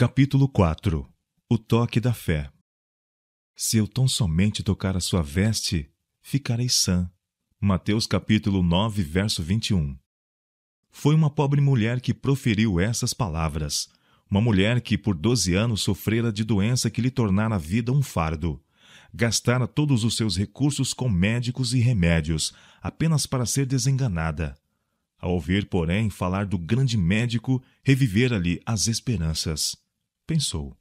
Capítulo 4 O toque da fé. Se eu tão somente tocar a sua veste, ficarei sã. Mateus capítulo 9, verso 21. Foi uma pobre mulher que proferiu essas palavras, uma mulher que por doze anos sofrera de doença que lhe tornara a vida um fardo. Gastara todos os seus recursos com médicos e remédios, apenas para ser desenganada. Ao ouvir, porém, falar do grande médico, revivera-lhe as esperanças pensou.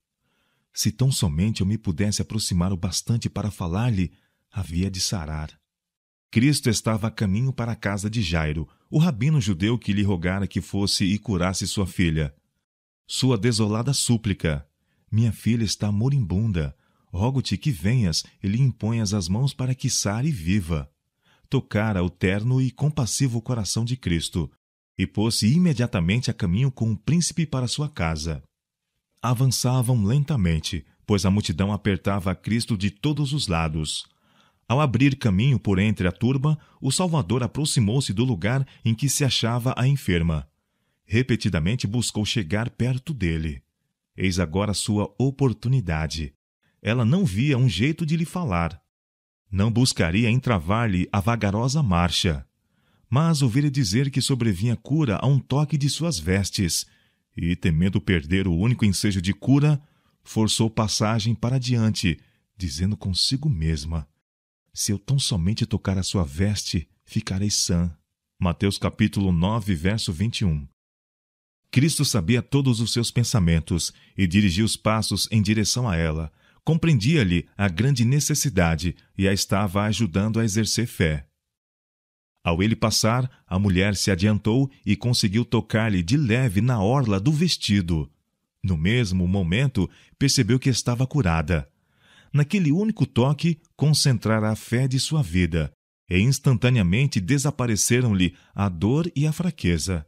Se tão somente eu me pudesse aproximar o bastante para falar-lhe, havia de sarar. Cristo estava a caminho para a casa de Jairo, o rabino judeu que lhe rogara que fosse e curasse sua filha. Sua desolada súplica: Minha filha está moribunda. Rogo-te que venhas e lhe imponhas as mãos para que sare e viva. Tocara o terno e compassivo coração de Cristo, e pôs-se imediatamente a caminho com o príncipe para sua casa avançavam lentamente, pois a multidão apertava a Cristo de todos os lados. Ao abrir caminho por entre a turba, o Salvador aproximou-se do lugar em que se achava a enferma. Repetidamente buscou chegar perto dele. Eis agora sua oportunidade. Ela não via um jeito de lhe falar. Não buscaria entravar-lhe a vagarosa marcha. Mas ouvira dizer que sobrevinha cura a um toque de suas vestes e, temendo perder o único ensejo de cura, forçou passagem para diante, dizendo consigo mesma: Se eu tão somente tocar a sua veste, ficarei sã. Mateus capítulo 9, verso 21. Cristo sabia todos os seus pensamentos e dirigia os passos em direção a ela. Compreendia-lhe a grande necessidade e a estava ajudando a exercer fé. Ao ele passar, a mulher se adiantou e conseguiu tocar-lhe de leve na orla do vestido. No mesmo momento, percebeu que estava curada. Naquele único toque, concentrara a fé de sua vida, e instantaneamente desapareceram-lhe a dor e a fraqueza.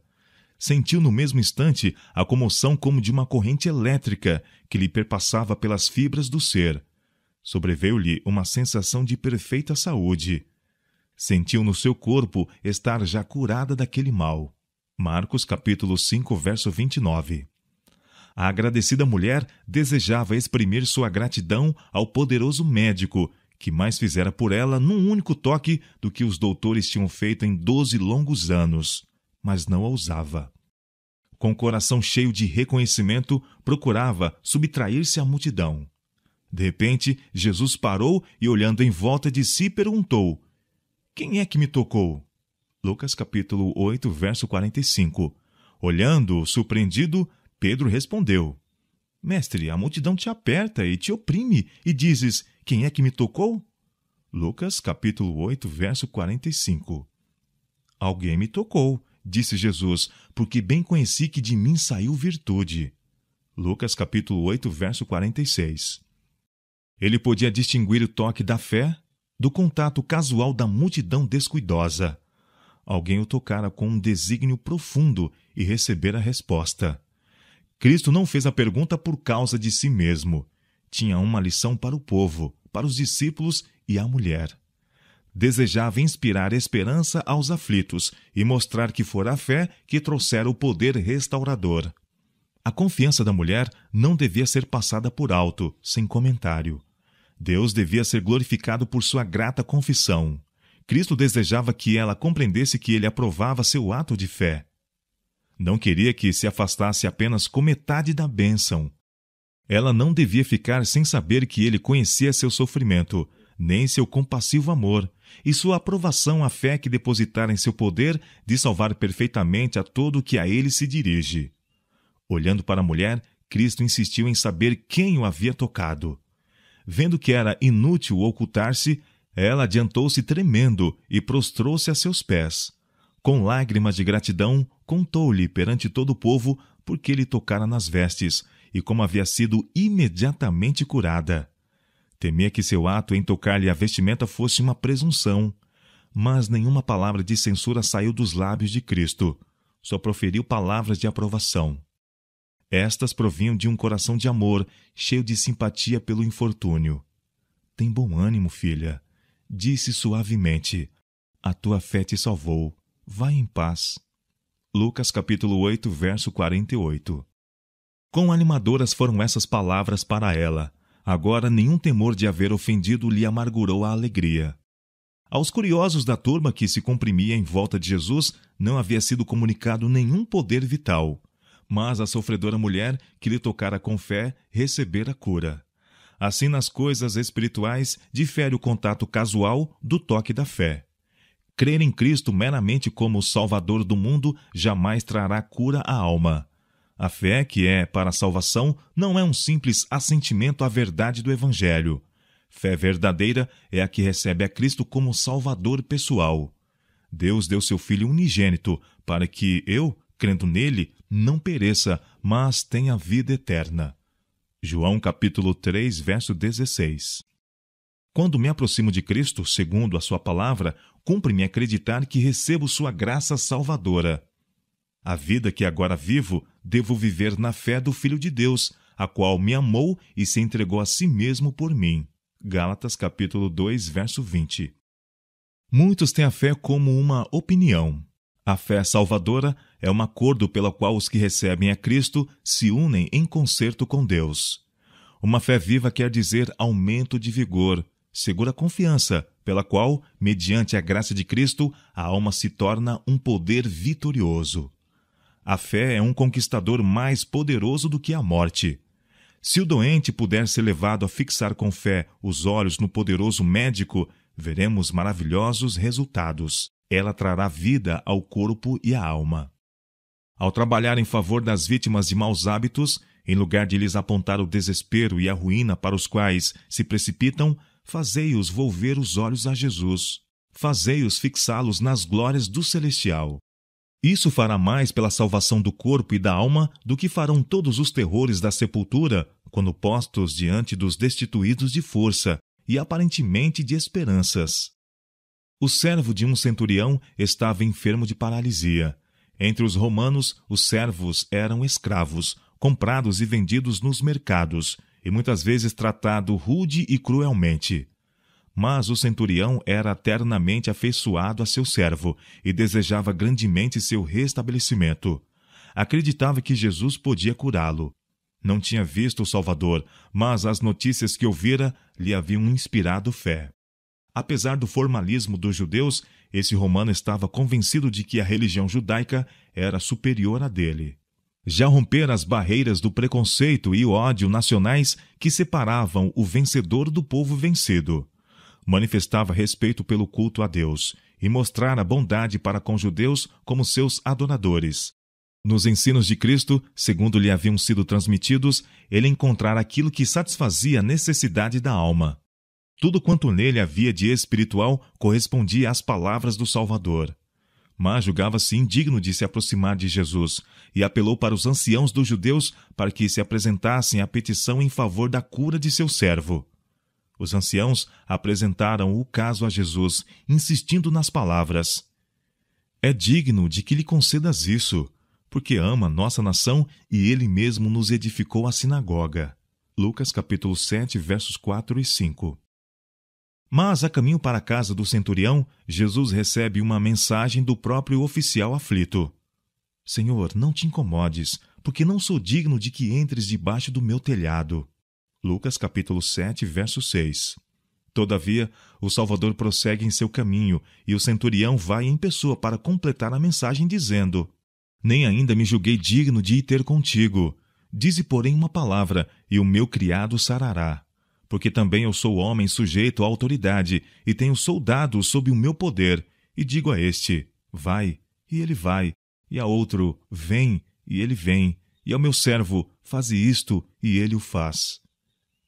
Sentiu no mesmo instante a comoção como de uma corrente elétrica que lhe perpassava pelas fibras do ser. Sobreveio-lhe uma sensação de perfeita saúde sentiu no seu corpo estar já curada daquele mal. Marcos capítulo 5, verso 29. A agradecida mulher desejava exprimir sua gratidão ao poderoso médico, que mais fizera por ela num único toque do que os doutores tinham feito em doze longos anos, mas não ousava. Com o coração cheio de reconhecimento, procurava subtrair-se à multidão. De repente, Jesus parou e, olhando em volta de si, perguntou: quem é que me tocou? Lucas capítulo 8, verso 45. Olhando, surpreendido, Pedro respondeu: Mestre, a multidão te aperta e te oprime, e dizes: Quem é que me tocou? Lucas capítulo 8, verso 45. Alguém me tocou, disse Jesus, porque bem conheci que de mim saiu virtude. Lucas capítulo 8, verso 46. Ele podia distinguir o toque da fé do contato casual da multidão descuidosa. Alguém o tocara com um desígnio profundo e recebera a resposta. Cristo não fez a pergunta por causa de si mesmo. Tinha uma lição para o povo, para os discípulos e a mulher. Desejava inspirar esperança aos aflitos e mostrar que fora a fé que trouxera o poder restaurador. A confiança da mulher não devia ser passada por alto, sem comentário. Deus devia ser glorificado por sua grata confissão. Cristo desejava que ela compreendesse que ele aprovava seu ato de fé. Não queria que se afastasse apenas com metade da bênção. Ela não devia ficar sem saber que ele conhecia seu sofrimento, nem seu compassivo amor, e sua aprovação à fé que depositara em seu poder de salvar perfeitamente a todo o que a ele se dirige. Olhando para a mulher, Cristo insistiu em saber quem o havia tocado. Vendo que era inútil ocultar-se, ela adiantou-se tremendo e prostrou-se a seus pés. Com lágrimas de gratidão, contou-lhe perante todo o povo porque lhe tocara nas vestes e como havia sido imediatamente curada. Temia que seu ato em tocar-lhe a vestimenta fosse uma presunção, mas nenhuma palavra de censura saiu dos lábios de Cristo. Só proferiu palavras de aprovação. Estas provinham de um coração de amor, cheio de simpatia pelo infortúnio. Tem bom ânimo, filha, disse suavemente. A tua fé te salvou. Vai em paz. Lucas capítulo 8, verso 48. Quão animadoras foram essas palavras para ela. Agora nenhum temor de haver ofendido lhe amargurou a alegria. Aos curiosos da turma que se comprimia em volta de Jesus, não havia sido comunicado nenhum poder vital mas a sofredora mulher que lhe tocara com fé recebera cura. Assim, nas coisas espirituais, difere o contato casual do toque da fé. Crer em Cristo meramente como o Salvador do mundo jamais trará cura à alma. A fé, que é para a salvação, não é um simples assentimento à verdade do Evangelho. Fé verdadeira é a que recebe a Cristo como Salvador pessoal. Deus deu seu Filho unigênito para que eu, crendo nele, não pereça, mas tenha vida eterna. João capítulo 3, verso 16. Quando me aproximo de Cristo, segundo a sua palavra, cumpre-me acreditar que recebo sua graça salvadora. A vida que agora vivo, devo viver na fé do Filho de Deus, a qual me amou e se entregou a si mesmo por mim. Gálatas capítulo 2, verso 20. Muitos têm a fé como uma opinião, a fé salvadora é um acordo pelo qual os que recebem a Cristo se unem em concerto com Deus. Uma fé viva quer dizer aumento de vigor, segura confiança, pela qual, mediante a graça de Cristo, a alma se torna um poder vitorioso. A fé é um conquistador mais poderoso do que a morte. Se o doente puder ser levado a fixar com fé os olhos no poderoso médico, veremos maravilhosos resultados ela trará vida ao corpo e à alma. Ao trabalhar em favor das vítimas de maus hábitos, em lugar de lhes apontar o desespero e a ruína para os quais se precipitam, fazei-os volver os olhos a Jesus. Fazei-os fixá-los nas glórias do celestial. Isso fará mais pela salvação do corpo e da alma do que farão todos os terrores da sepultura, quando postos diante dos destituídos de força e aparentemente de esperanças. O servo de um centurião estava enfermo de paralisia. Entre os romanos, os servos eram escravos, comprados e vendidos nos mercados, e muitas vezes tratado rude e cruelmente. Mas o centurião era ternamente afeiçoado a seu servo e desejava grandemente seu restabelecimento. Acreditava que Jesus podia curá-lo. Não tinha visto o Salvador, mas as notícias que ouvira lhe haviam inspirado fé. Apesar do formalismo dos judeus, esse romano estava convencido de que a religião judaica era superior à dele. Já romper as barreiras do preconceito e ódio nacionais que separavam o vencedor do povo vencido. Manifestava respeito pelo culto a Deus e mostrara bondade para com judeus como seus adoradores. Nos ensinos de Cristo, segundo lhe haviam sido transmitidos, ele encontrara aquilo que satisfazia a necessidade da alma, tudo quanto nele havia de espiritual correspondia às palavras do Salvador. Mas julgava-se indigno de se aproximar de Jesus e apelou para os anciãos dos judeus para que se apresentassem à petição em favor da cura de seu servo. Os anciãos apresentaram o caso a Jesus, insistindo nas palavras: É digno de que lhe concedas isso, porque ama nossa nação e ele mesmo nos edificou a sinagoga. Lucas capítulo 7, versos 4 e 5. Mas, a caminho para a casa do centurião, Jesus recebe uma mensagem do próprio oficial aflito: Senhor, não te incomodes, porque não sou digno de que entres debaixo do meu telhado. Lucas capítulo 7, verso 6. Todavia, o Salvador prossegue em seu caminho e o centurião vai em pessoa para completar a mensagem, dizendo: Nem ainda me julguei digno de ir ter contigo. Dize, porém, uma palavra, e o meu criado sarará porque também eu sou homem sujeito à autoridade, e tenho soldados sob o meu poder, e digo a este: Vai, e ele vai, e a outro: Vem, e ele vem, e ao meu servo: Faze isto, e ele o faz.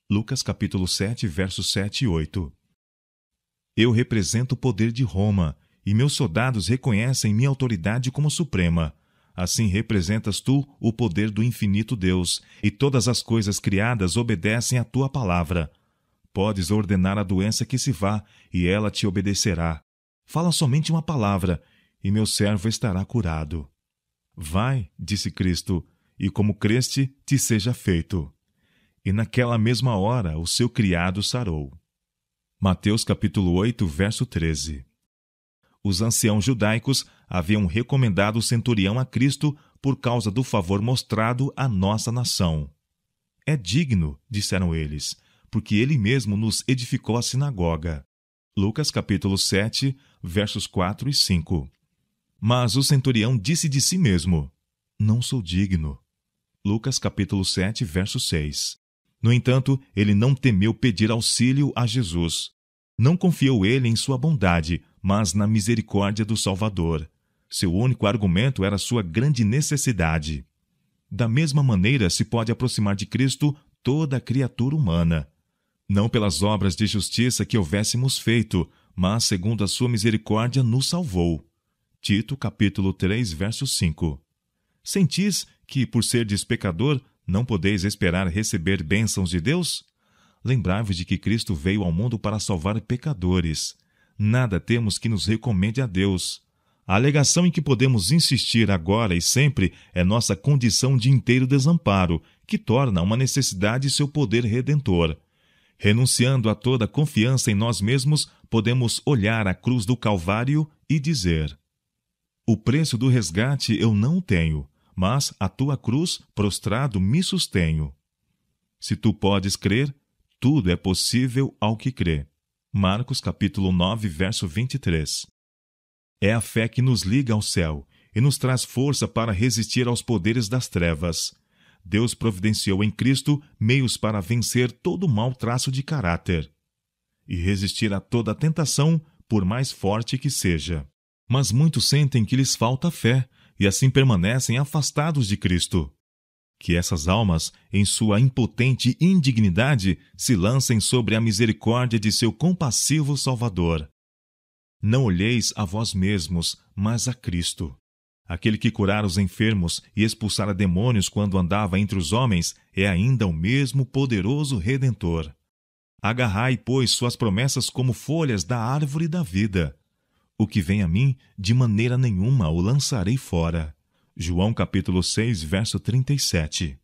Lucas capítulo 7, versos 7 e 8. Eu represento o poder de Roma, e meus soldados reconhecem minha autoridade como suprema. Assim representas tu o poder do infinito Deus, e todas as coisas criadas obedecem à tua palavra. Podes ordenar a doença que se vá, e ela te obedecerá. Fala somente uma palavra, e meu servo estará curado. Vai, disse Cristo, e como creste, te seja feito. E naquela mesma hora o seu criado sarou. Mateus capítulo 8, verso 13 os anciãos judaicos haviam recomendado o centurião a Cristo por causa do favor mostrado à nossa nação. É digno, disseram eles, porque ele mesmo nos edificou a sinagoga. Lucas capítulo 7, versos 4 e 5. Mas o centurião disse de si mesmo: Não sou digno. Lucas capítulo 7, verso 6. No entanto, ele não temeu pedir auxílio a Jesus. Não confiou ele em sua bondade, mas na misericórdia do Salvador. Seu único argumento era sua grande necessidade. Da mesma maneira se pode aproximar de Cristo toda criatura humana. Não pelas obras de justiça que houvéssemos feito, mas segundo a sua misericórdia nos salvou. Tito capítulo 3, verso 5. Sentis que, por ser pecador, não podeis esperar receber bênçãos de Deus? Lembrai-vos de que Cristo veio ao mundo para salvar pecadores nada temos que nos recomende a Deus. A alegação em que podemos insistir agora e sempre é nossa condição de inteiro desamparo, que torna uma necessidade seu poder redentor. Renunciando a toda confiança em nós mesmos, podemos olhar a cruz do Calvário e dizer: O preço do resgate eu não tenho, mas a tua cruz, prostrado, me sustenho. Se tu podes crer, tudo é possível ao que crê. Marcos capítulo 9, verso 23. É a fé que nos liga ao céu e nos traz força para resistir aos poderes das trevas. Deus providenciou em Cristo meios para vencer todo mau traço de caráter e resistir a toda tentação, por mais forte que seja. Mas muitos sentem que lhes falta fé e assim permanecem afastados de Cristo que essas almas, em sua impotente indignidade, se lancem sobre a misericórdia de seu compassivo Salvador. Não olheis a vós mesmos, mas a Cristo. Aquele que curara os enfermos e expulsara demônios quando andava entre os homens é ainda o mesmo poderoso Redentor. Agarrai, pois, suas promessas como folhas da árvore da vida. O que vem a mim, de maneira nenhuma o lançarei fora João capítulo 6, verso 37.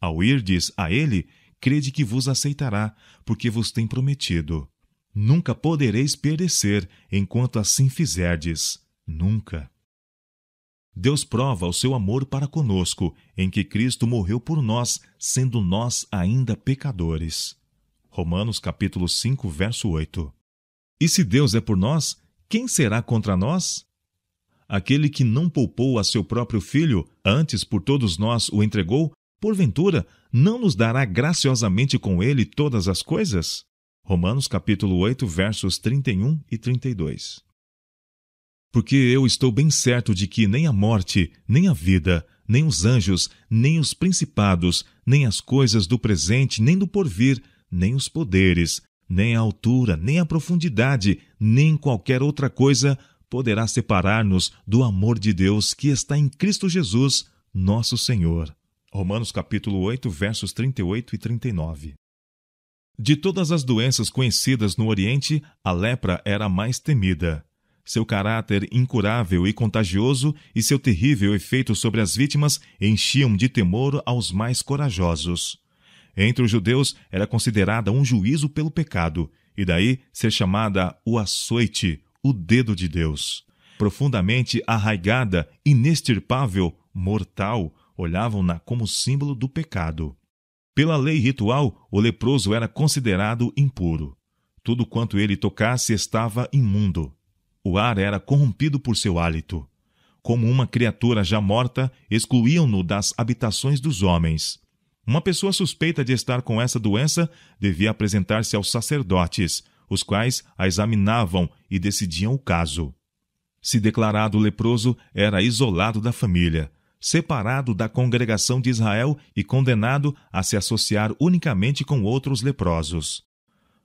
Ao irdes a ele, crede que vos aceitará, porque vos tem prometido. Nunca podereis perecer enquanto assim fizerdes. Nunca. Deus prova o seu amor para conosco, em que Cristo morreu por nós, sendo nós ainda pecadores. Romanos capítulo 5, verso 8. E se Deus é por nós, quem será contra nós? aquele que não poupou a seu próprio filho, antes por todos nós o entregou, porventura não nos dará graciosamente com ele todas as coisas? Romanos capítulo 8, versos 31 e 32. Porque eu estou bem certo de que nem a morte, nem a vida, nem os anjos, nem os principados, nem as coisas do presente, nem do porvir, nem os poderes, nem a altura, nem a profundidade, nem qualquer outra coisa poderá separar-nos do amor de Deus que está em Cristo Jesus, nosso Senhor. Romanos capítulo 8, versos 38 e 39. De todas as doenças conhecidas no Oriente, a lepra era a mais temida. Seu caráter incurável e contagioso e seu terrível efeito sobre as vítimas enchiam de temor aos mais corajosos. Entre os judeus era considerada um juízo pelo pecado, e daí ser chamada o açoite, o dedo de Deus. Profundamente arraigada, inextirpável, mortal, olhavam-na como símbolo do pecado. Pela lei ritual, o leproso era considerado impuro. Tudo quanto ele tocasse estava imundo. O ar era corrompido por seu hálito. Como uma criatura já morta, excluíam-no das habitações dos homens. Uma pessoa suspeita de estar com essa doença devia apresentar-se aos sacerdotes, os quais a examinavam e decidiam o caso. Se declarado leproso, era isolado da família, separado da congregação de Israel e condenado a se associar unicamente com outros leprosos.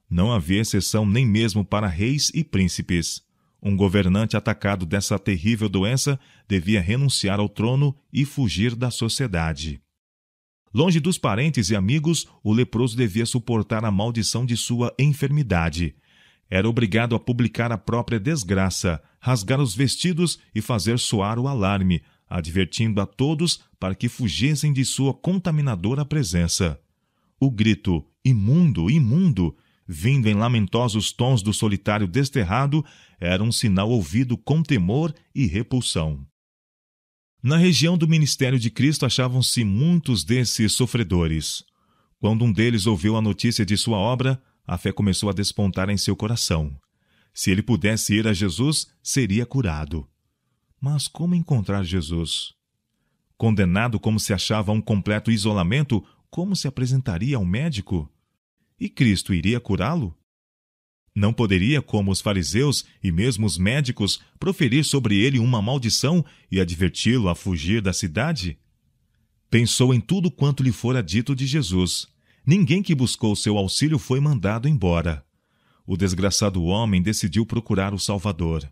Não havia exceção nem mesmo para reis e príncipes. Um governante atacado dessa terrível doença devia renunciar ao trono e fugir da sociedade. Longe dos parentes e amigos, o leproso devia suportar a maldição de sua enfermidade. Era obrigado a publicar a própria desgraça, rasgar os vestidos e fazer soar o alarme, advertindo a todos para que fugissem de sua contaminadora presença. O grito imundo, imundo, vindo em lamentosos tons do solitário desterrado, era um sinal ouvido com temor e repulsão. Na região do ministério de Cristo achavam-se muitos desses sofredores. Quando um deles ouviu a notícia de sua obra, a fé começou a despontar em seu coração. Se ele pudesse ir a Jesus, seria curado. Mas como encontrar Jesus? Condenado como se achava a um completo isolamento, como se apresentaria ao médico? E Cristo iria curá-lo? Não poderia, como os fariseus e mesmo os médicos, proferir sobre ele uma maldição e adverti-lo a fugir da cidade? Pensou em tudo quanto lhe fora dito de Jesus. Ninguém que buscou seu auxílio foi mandado embora. O desgraçado homem decidiu procurar o Salvador.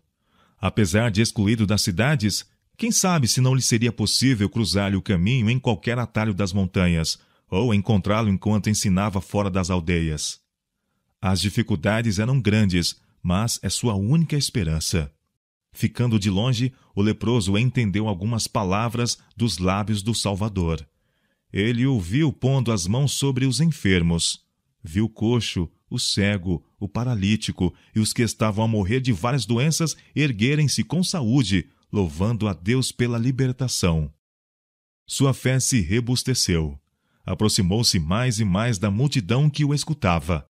Apesar de excluído das cidades, quem sabe se não lhe seria possível cruzar-lhe o caminho em qualquer atalho das montanhas, ou encontrá-lo enquanto ensinava fora das aldeias. As dificuldades eram grandes, mas é sua única esperança. Ficando de longe, o leproso entendeu algumas palavras dos lábios do Salvador. Ele o viu pondo as mãos sobre os enfermos. Viu o coxo, o cego, o paralítico e os que estavam a morrer de várias doenças erguerem-se com saúde, louvando a Deus pela libertação. Sua fé se rebusteceu. Aproximou-se mais e mais da multidão que o escutava.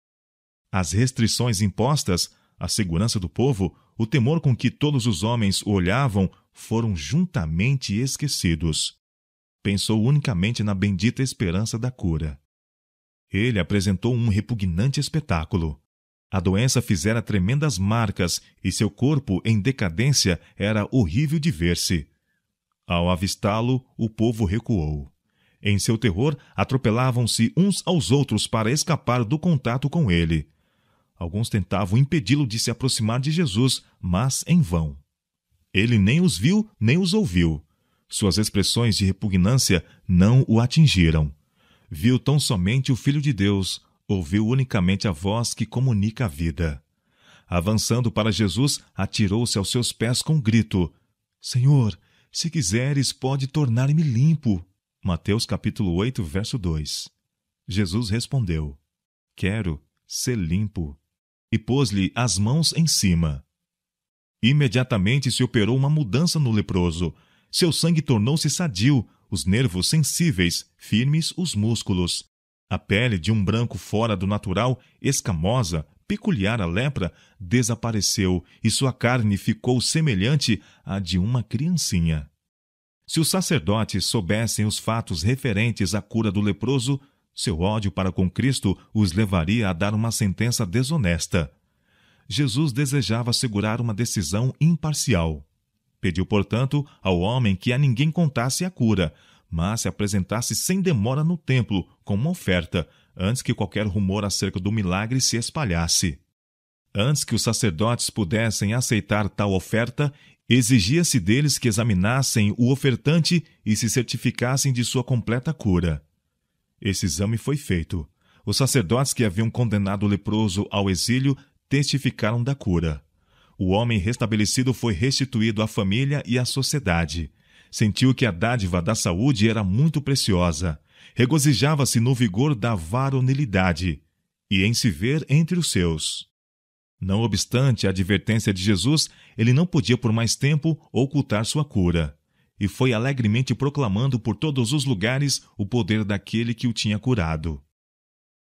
As restrições impostas, a segurança do povo, o temor com que todos os homens o olhavam foram juntamente esquecidos. Pensou unicamente na bendita esperança da cura. Ele apresentou um repugnante espetáculo. A doença fizera tremendas marcas e seu corpo, em decadência, era horrível de ver-se. Ao avistá-lo, o povo recuou. Em seu terror, atropelavam-se uns aos outros para escapar do contato com ele. Alguns tentavam impedi-lo de se aproximar de Jesus, mas em vão. Ele nem os viu, nem os ouviu. Suas expressões de repugnância não o atingiram. Viu tão somente o Filho de Deus, ouviu unicamente a voz que comunica a vida. Avançando para Jesus, atirou-se aos seus pés com um grito: Senhor, se quiseres, pode tornar-me limpo. Mateus capítulo 8, verso 2. Jesus respondeu: Quero ser limpo e pôs-lhe as mãos em cima. Imediatamente se operou uma mudança no leproso. Seu sangue tornou-se sadio, os nervos sensíveis, firmes os músculos. A pele de um branco fora do natural, escamosa, peculiar à lepra, desapareceu e sua carne ficou semelhante à de uma criancinha. Se os sacerdotes soubessem os fatos referentes à cura do leproso, seu ódio para com Cristo os levaria a dar uma sentença desonesta. Jesus desejava segurar uma decisão imparcial. Pediu, portanto, ao homem que a ninguém contasse a cura, mas se apresentasse sem demora no templo com uma oferta, antes que qualquer rumor acerca do milagre se espalhasse. Antes que os sacerdotes pudessem aceitar tal oferta, exigia-se deles que examinassem o ofertante e se certificassem de sua completa cura. Esse exame foi feito. Os sacerdotes que haviam condenado o leproso ao exílio testificaram da cura. O homem restabelecido foi restituído à família e à sociedade. Sentiu que a dádiva da saúde era muito preciosa. Regozijava-se no vigor da varonilidade e em se ver entre os seus. Não obstante a advertência de Jesus, ele não podia por mais tempo ocultar sua cura e foi alegremente proclamando por todos os lugares o poder daquele que o tinha curado.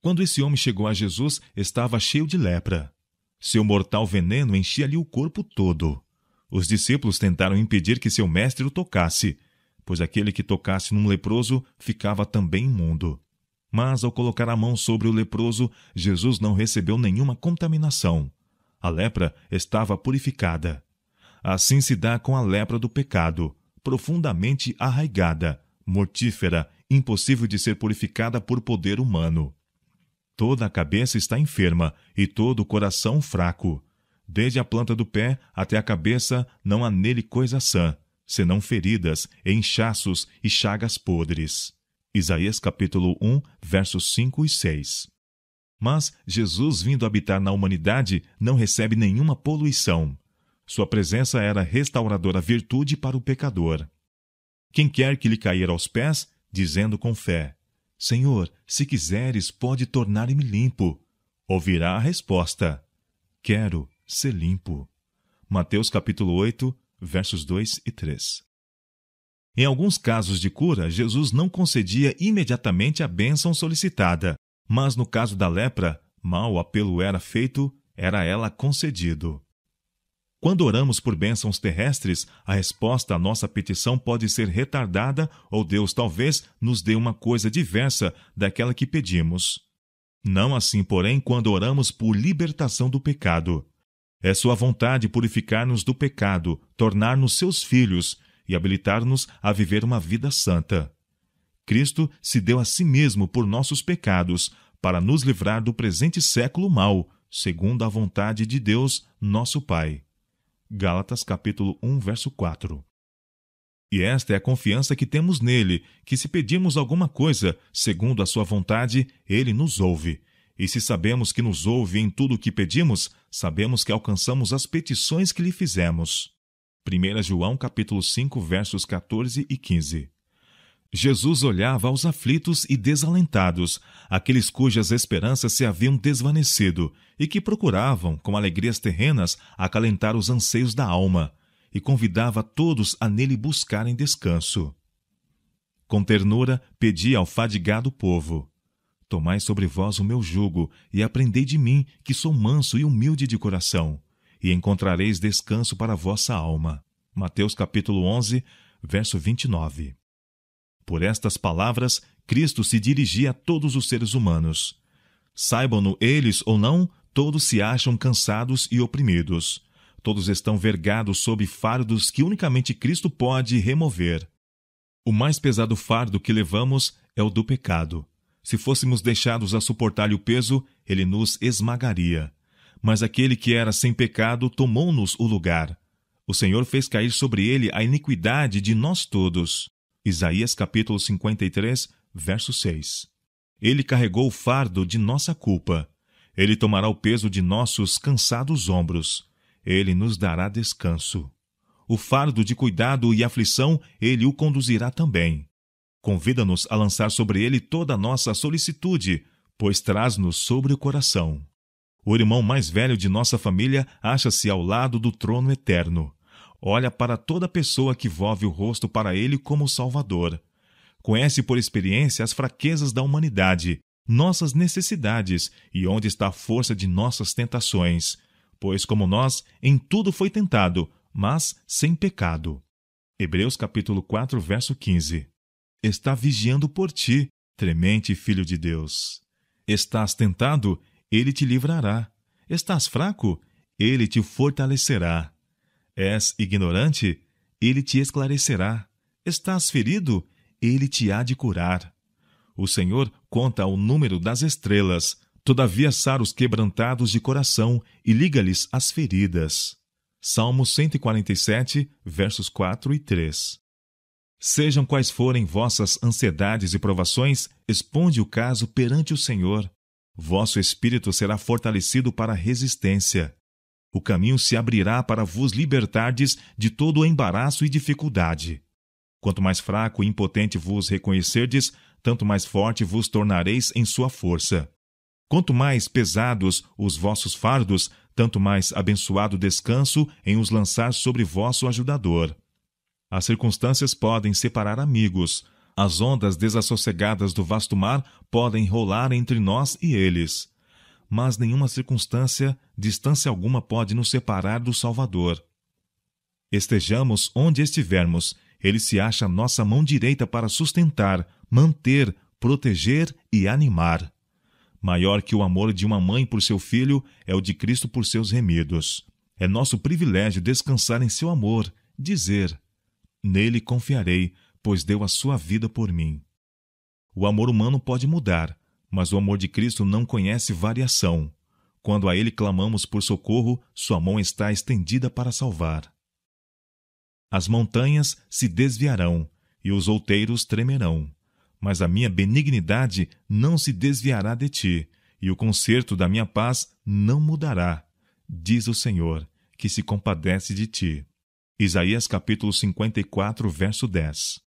Quando esse homem chegou a Jesus, estava cheio de lepra. Seu mortal veneno enchia-lhe o corpo todo. Os discípulos tentaram impedir que seu mestre o tocasse, pois aquele que tocasse num leproso ficava também imundo. Mas ao colocar a mão sobre o leproso, Jesus não recebeu nenhuma contaminação. A lepra estava purificada. Assim se dá com a lepra do pecado profundamente arraigada, mortífera, impossível de ser purificada por poder humano. Toda a cabeça está enferma e todo o coração fraco. Desde a planta do pé até a cabeça não há nele coisa sã, senão feridas, inchaços e chagas podres. Isaías capítulo 1, versos 5 e 6. Mas Jesus vindo habitar na humanidade não recebe nenhuma poluição, sua presença era restauradora virtude para o pecador. Quem quer que lhe cair aos pés, dizendo com fé: Senhor, se quiseres, pode tornar-me limpo. Ouvirá a resposta: Quero ser limpo. Mateus capítulo 8, versos 2 e 3. Em alguns casos de cura, Jesus não concedia imediatamente a bênção solicitada, mas no caso da lepra, mal o apelo era feito, era ela concedido. Quando oramos por bênçãos terrestres, a resposta à nossa petição pode ser retardada ou Deus talvez nos dê uma coisa diversa daquela que pedimos. Não assim, porém, quando oramos por libertação do pecado. É Sua vontade purificar-nos do pecado, tornar-nos seus filhos e habilitar-nos a viver uma vida santa. Cristo se deu a si mesmo por nossos pecados, para nos livrar do presente século mau, segundo a vontade de Deus, nosso Pai. Gálatas capítulo 1, verso 4. E esta é a confiança que temos nele, que se pedimos alguma coisa, segundo a sua vontade, ele nos ouve. E se sabemos que nos ouve em tudo o que pedimos, sabemos que alcançamos as petições que lhe fizemos. 1 João capítulo 5, versos 14 e 15. Jesus olhava aos aflitos e desalentados, aqueles cujas esperanças se haviam desvanecido e que procuravam, com alegrias terrenas, acalentar os anseios da alma, e convidava todos a nele buscarem descanso. Com ternura pedia ao fadigado povo: Tomai sobre vós o meu jugo e aprendei de mim, que sou manso e humilde de coração, e encontrareis descanso para a vossa alma. Mateus capítulo 11, verso 29. Por estas palavras, Cristo se dirigia a todos os seres humanos. Saibam-no eles ou não, todos se acham cansados e oprimidos. Todos estão vergados sob fardos que unicamente Cristo pode remover. O mais pesado fardo que levamos é o do pecado. Se fôssemos deixados a suportar-lhe o peso, ele nos esmagaria. Mas aquele que era sem pecado tomou-nos o lugar. O Senhor fez cair sobre ele a iniquidade de nós todos. Isaías capítulo 53, verso 6. Ele carregou o fardo de nossa culpa. Ele tomará o peso de nossos cansados ombros. Ele nos dará descanso. O fardo de cuidado e aflição ele o conduzirá também. Convida-nos a lançar sobre ele toda a nossa solicitude, pois traz-nos sobre o coração. O irmão mais velho de nossa família acha-se ao lado do trono eterno olha para toda pessoa que volve o rosto para ele como Salvador. Conhece por experiência as fraquezas da humanidade, nossas necessidades e onde está a força de nossas tentações. Pois, como nós, em tudo foi tentado, mas sem pecado. Hebreus capítulo 4, verso 15. Está vigiando por ti, tremente filho de Deus. Estás tentado, ele te livrará. Estás fraco, ele te fortalecerá. És ignorante? Ele te esclarecerá. Estás ferido? Ele te há de curar. O Senhor conta o número das estrelas, todavia sar os quebrantados de coração e liga-lhes as feridas. Salmo 147, versos 4 e 3. Sejam quais forem vossas ansiedades e provações, exponde o caso perante o Senhor. Vosso espírito será fortalecido para a resistência o caminho se abrirá para vos libertardes de todo o embaraço e dificuldade. Quanto mais fraco e impotente vos reconhecerdes, tanto mais forte vos tornareis em sua força. Quanto mais pesados os vossos fardos, tanto mais abençoado descanso em os lançar sobre vosso ajudador. As circunstâncias podem separar amigos, as ondas desassossegadas do vasto mar podem rolar entre nós e eles mas nenhuma circunstância, distância alguma pode nos separar do Salvador. Estejamos onde estivermos, ele se acha nossa mão direita para sustentar, manter, proteger e animar. Maior que o amor de uma mãe por seu filho é o de Cristo por seus remidos. É nosso privilégio descansar em seu amor, dizer: Nele confiarei, pois deu a sua vida por mim. O amor humano pode mudar, mas o amor de Cristo não conhece variação. Quando a Ele clamamos por socorro, Sua mão está estendida para salvar. As montanhas se desviarão e os outeiros tremerão, mas a minha benignidade não se desviará de ti, e o conserto da minha paz não mudará, diz o Senhor, que se compadece de ti. Isaías capítulo 54, verso 10.